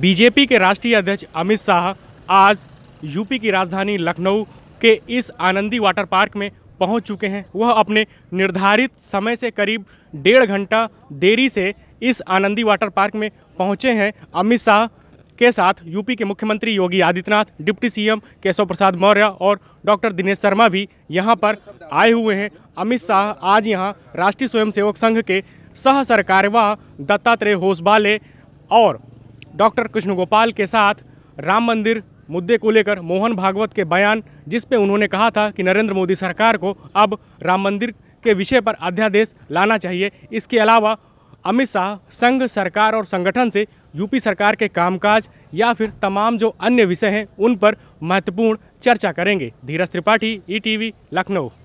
BJP के राष्ट्रीय अध्यक्ष अमित शाह आज यूपी की राजधानी लखनऊ के इस आनंदी वाटर पार्क में पहुंच चुके हैं वह अपने निर्धारित समय से करीब डेढ़ घंटा देरी से इस आनंदी वाटर पार्क में पहुंचे हैं अमित शाह के साथ यूपी के मुख्यमंत्री योगी आदित्यनाथ डिप्टी सीएम केशव प्रसाद मौर्य और डॉक्टर दिनेश शर्मा भी यहां पर आए हुए हैं अमित शाह आज यहां राष्ट्रीय स्वयंसेवक संघ के सह सरकारवाह दत्तात्रेय होसबाले और डॉक्टर कृष्ण गोपाल के साथ राम मंदिर मुद्दे को लेकर मोहन भागवत के बयान जिस पे उन्होंने कहा था कि नरेंद्र मोदी सरकार को अब राम मंदिर के विषय पर अध्यादेश लाना चाहिए इसके अलावा अमित शाह संघ सरकार और संगठन से यूपी सरकार के कामकाज या फिर तमाम जो अन्य विषय हैं उन पर महत्वपूर्ण चर्चा करेंगे धीरज त्रिपाठी ई लखनऊ